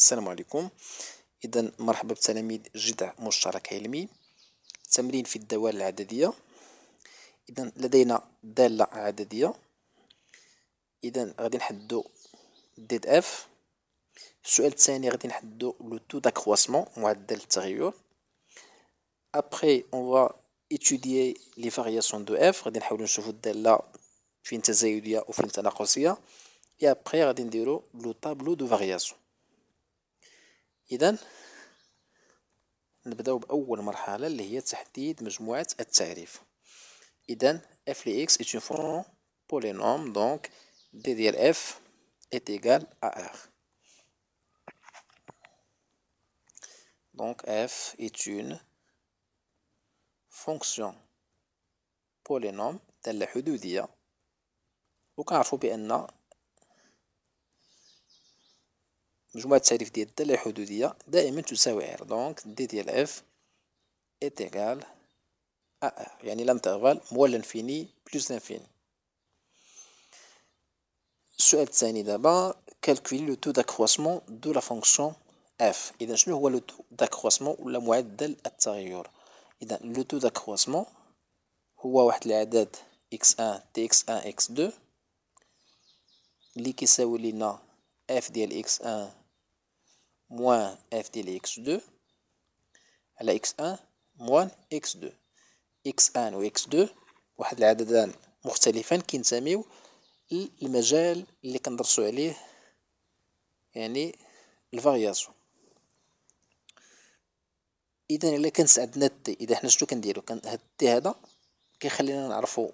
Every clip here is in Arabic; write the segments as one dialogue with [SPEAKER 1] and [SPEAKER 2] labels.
[SPEAKER 1] السلام عليكم إذا مرحبا بتلاميذ جذع مشترك علمي تمرين في الدوال العددية إذا لدينا دالة عددية إذا غادي نحددو ديد اف السؤال الثاني غادي نحددو لو تو داكروسمون معدل التغير ابخي اون فوا étudier لي فارياسيون دو اف غادي نحاولو نشوفو الدالة فين تزايدية وفين تناقصية يا après غادي نديرو لو طابلو دو فارياسيون اذا نبداو باول مرحله اللي هي تحديد مجموعه التعريف اذا اف لي اكس اي اون فون بولينوم دونك دي ديال اف اي ايغال ا ار دونك اف اي اون فونكسيون بولينوم تاع الحدوديه وكنعرفوا بان مجموعة التعريف ديال الدالة الحدودية دائما تساوي R دونك دي ديال اف إتيكال أ يعني الانترفال موال لانفيني بلوس لانفيني السؤال الثاني دابا كالكولي لو تو داكخواسمون دو لا فونكسيون اف اذا شنو هو لو تو داكخواسمون ولا معدل التغير اذا لو تو داكخواسمون هو واحد العدد x1 tx1 x2 اللي كيساوي لينا اف ديال x1 moins f ديال x2 على x1 موان x2 x1 و x2 واحد العددان مختلفان كينتميو للمجال اللي كندرسو عليه يعني الفارياسيون اذا الا كانت عندنا تي اذا حنا شنو كنديرو كان هاد تي هذا كيخلينا نعرفو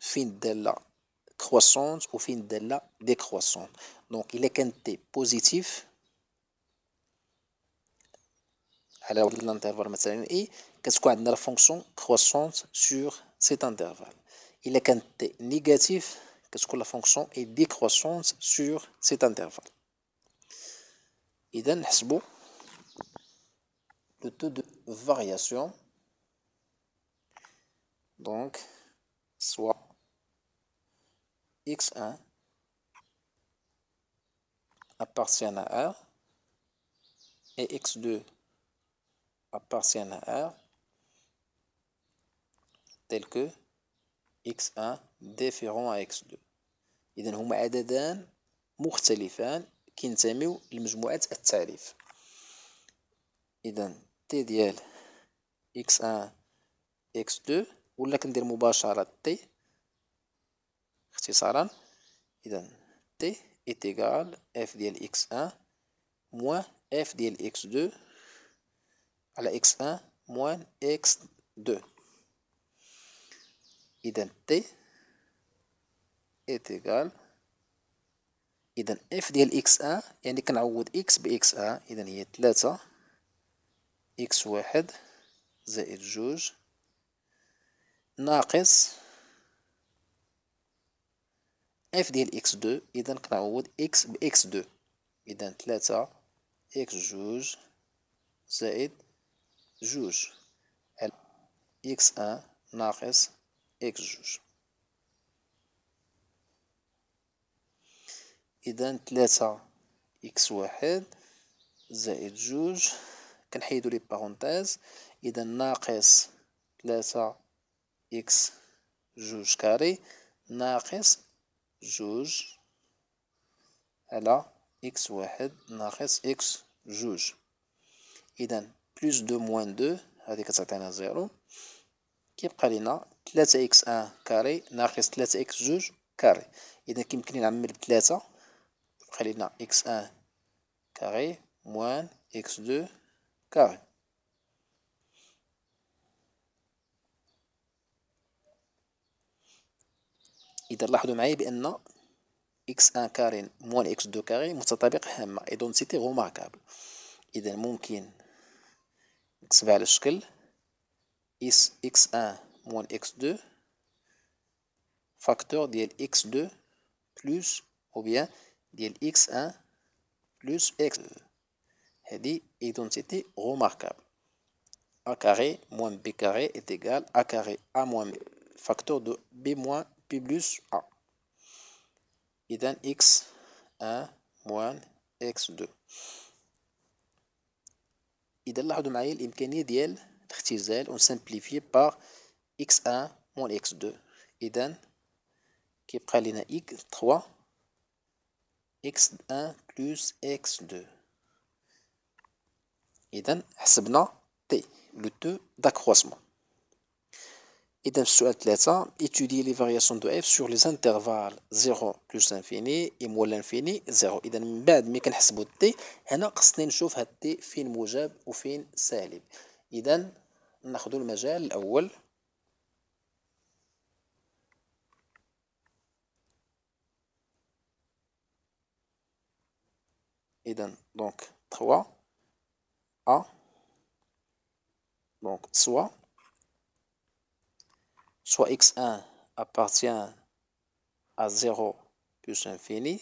[SPEAKER 1] فين الداله كرواسونت وفين الداله ديكرواسونت دونك الا كان تي بوزيتيف Alors, l'intervalle qu'est-ce qu'on a dans la fonction croissante sur cet intervalle Il est quand T négatif, qu'est-ce que la fonction est décroissante sur cet intervalle Et dans ce le taux de variation, donc, soit x1 appartient à R et x2 appartiennent à R tels que x1 différent à x2 إذا هما عددان مختلفان كينتميو لمجموعة التعريف إذا t ديال x1 x2 ولا كندير مباشرة t اختصارا إذا t est égal f ديال x1 moins f ديال x2 على x1 موان x2 إذا t إت égal إذا f ديال x1 يعني كنعوض x ب x1 إذا هي 3 x1 زائد جوج ناقص اف ديال اكس دو اذا كنعوض اكس باكس دو اذا تلاتة اكس جوج زائد جوج على إكس أن ناقص إكس جوج إذا تلاتة إكس واحد زائد جوج كنحيدو لي باغونتيز إذا ناقص تلاتة إكس جوج كاري ناقص جوج على إكس واحد ناقص إكس جوج إذا بلوس دو موان دو هادي كتعطينا زيرو كيبقى لينا تلاتة إكس أن كاري ناقص تلاتة إكس جوج كاري إذا كيمكن لينا نعمل بتلاتة كيبقى لينا إكس أن كاري موان إكس دو كاري إذا لاحظوا معايا بأن إكس أن كاري موان إكس دو كاري متطابق هامة إذن إيدونتيتي غوماركابل إذا ممكن is x1 moins x2 facteur ديال x2 plus ou bien ديال x1 plus x2 هذه identité remarquable a carré moins b carré est égal à carré a moins b facteur de b moins p plus a et donc x1 moins x2 Identaire de mail, impénie simplifié par X1 moins X2. et qui X3, X1 plus X2. Identaire de T, le taux d'accroissement. إذا في السؤال ثلاثة étudier لي فارياسيون دو اف سوغ لي intervalles 0 بلوس انفيني اي moins انفيني 0 إذا من بعد ملي كنحسبو تي هنا خصني نشوف هاد تي فين موجب وفين سالب إذا ناخدو المجال الأول إذا دونك 3 أ دونك سوا soit x1 appartient à 0 plus infini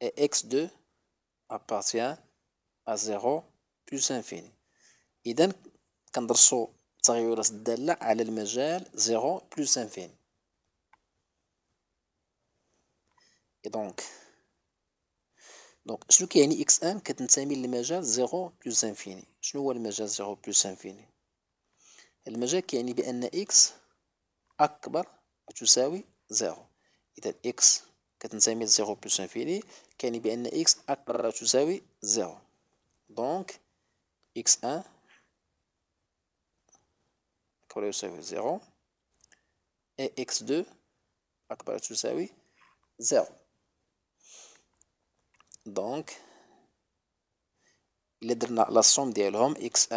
[SPEAKER 1] et x2 appartient à 0 plus infini. donc quand on a dit que le 0 plus infini. Et donc, donc, ce qui est x1, est que le 0 plus infini. Ce qui est le 0 plus infini. Le majeur qui est x أكبر تساوي زيرو إذا إكس كتنتمي زيرو بلس انفيني كاين بأن إكس أكبر تساوي زيرو دونك إكس أن أكبر يساوي زيرو et x2 أكبر تساوي زيرو دونك إلا درنا لا سوم ديالهم x1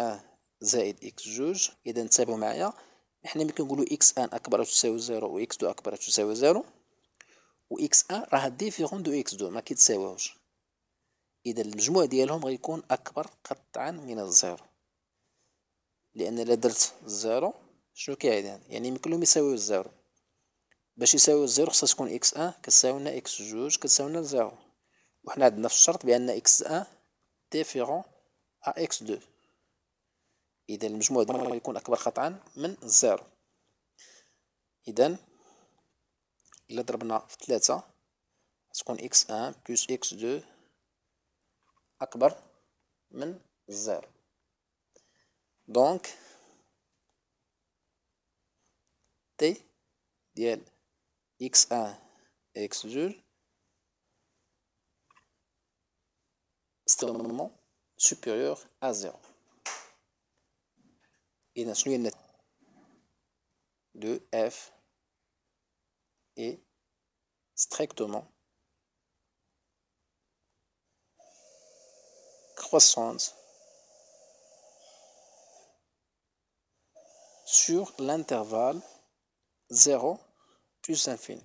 [SPEAKER 1] زائد x2 إذا انتبهوا معايا احنا ملي كنقولوا اكس ان اكبر او تساوي زيرو و اكس دو اكبر او تساوي زيرو و اكس ان راه ديفيرون دو اكس دو ما كيتساواوش اذا المجموع ديالهم غيكون اكبر قطعا من الزيرو لان الا درت الزيرو شنو كيعيدان يعني يمكن لهم يساويو الزيرو باش يساويو الزيرو خصها تكون اكس ان كتساوي لنا اكس جوج كتساوي لنا زيرو وحنا عندنا في الشرط بان اكس ان ديفيرون ا اكس دو إذا المجموع ضروري يكون أكبر قطعا من الزيرو إذا إلا ضربنا في ثلاثة تكون إكس أن بلس إكس دو أكبر من الزيرو دونك تي ديال إكس أن إكس دو strictement سوبيريور أ زيرو et dans celui de f est strictement croissante sur l'intervalle 0 plus infini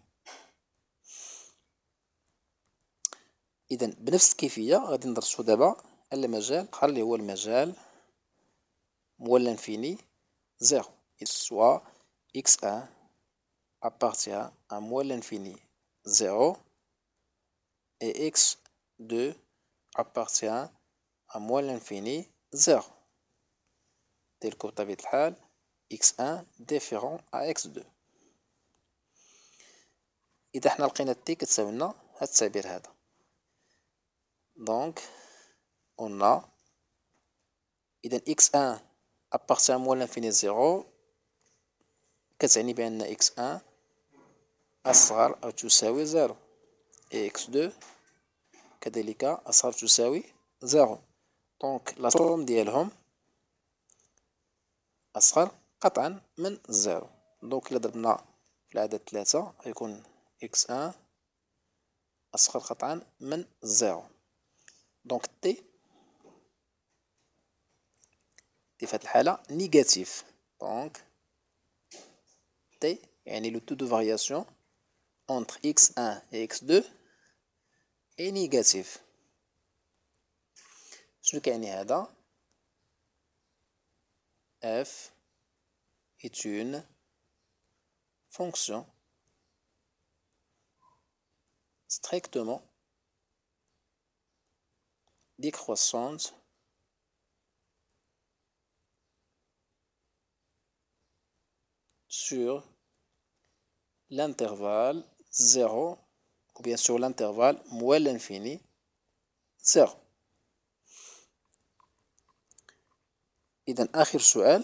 [SPEAKER 1] اذا بنفس الكيفيه غادي ندرسو دابا المجال بحال اللي هو المجال moins l'infini, 0. Et Soit x1 appartient à moins l'infini, 0. Et x2 appartient à moins l'infini, 0. tel que le x1 différent à x2. إذا حنا لقينا تي كتساوي لنا هاد التعبير هذا on a. a x1 ابارتي موال لانفيني زيرو كتعني بان اكس ان اصغر او تساوي زيرو اي اكس دو كذلك اصغر تساوي زيرو دونك لا ديالهم اصغر قطعا من زيرو دونك الا ضربنا في العدد ثلاثة غيكون اكس ان اصغر قطعا من زيرو دونك تي دي fait هذه الحاله نيجاتيف donc تي يعني le taux entre x1 et x2 est négatif. Ce شنو كيعني هذا f est une fonction strictement décroissante sur l'intervalle 0 ou bien sur l'intervalle moins l'infini 0 Donc, آخر سؤال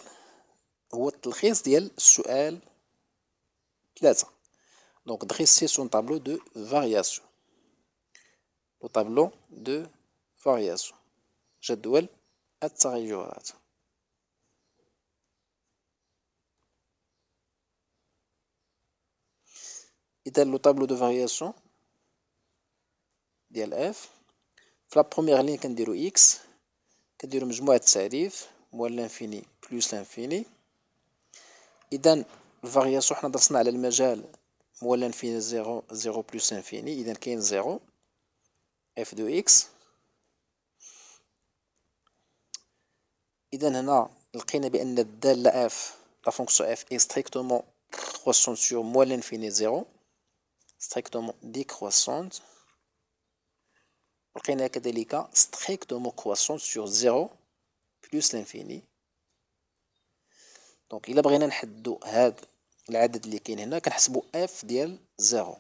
[SPEAKER 1] هو التلخيص ديال السؤال 3 Donc dresser son tableau de variation. Le tableau de variation. جدول التغيرات إذا لو طابلو دو فارياسيون ديال اف في لا بروميير لين كنديرو اكس كنديرو مجموعة التعريف موال لانفيني بلوس لانفيني إذا الفارياسيون حنا درسنا على المجال موال لانفيني زيرو زيرو بلوس لانفيني إذا كاين زيرو اف دو اكس إذا هنا لقينا بأن الدالة اف لا فونكسيون اف اي ستريكتومون croissant sur موال لانفيني 0 strictement décroissante لقينا كذلك strictement croissante sur 0 plus l'infini دونك الا بغينا نحدو هاد العدد اللي كاين هنا كنحسبو اف ديال 0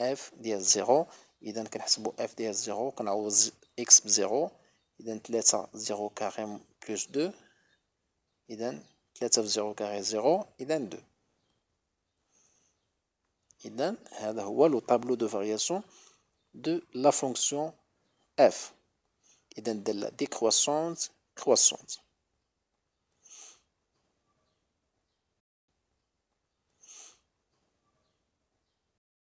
[SPEAKER 1] اف ديال 0 اذا كنحسبو اف ديال 0 كنعوض اكس ب 0 اذا 3 0 كاري بلس 2 اذا 3 في 0 كاري 0 اذا 2 Et d'un a le tableau de variation de la fonction f. Et donc de la décroissance croissante.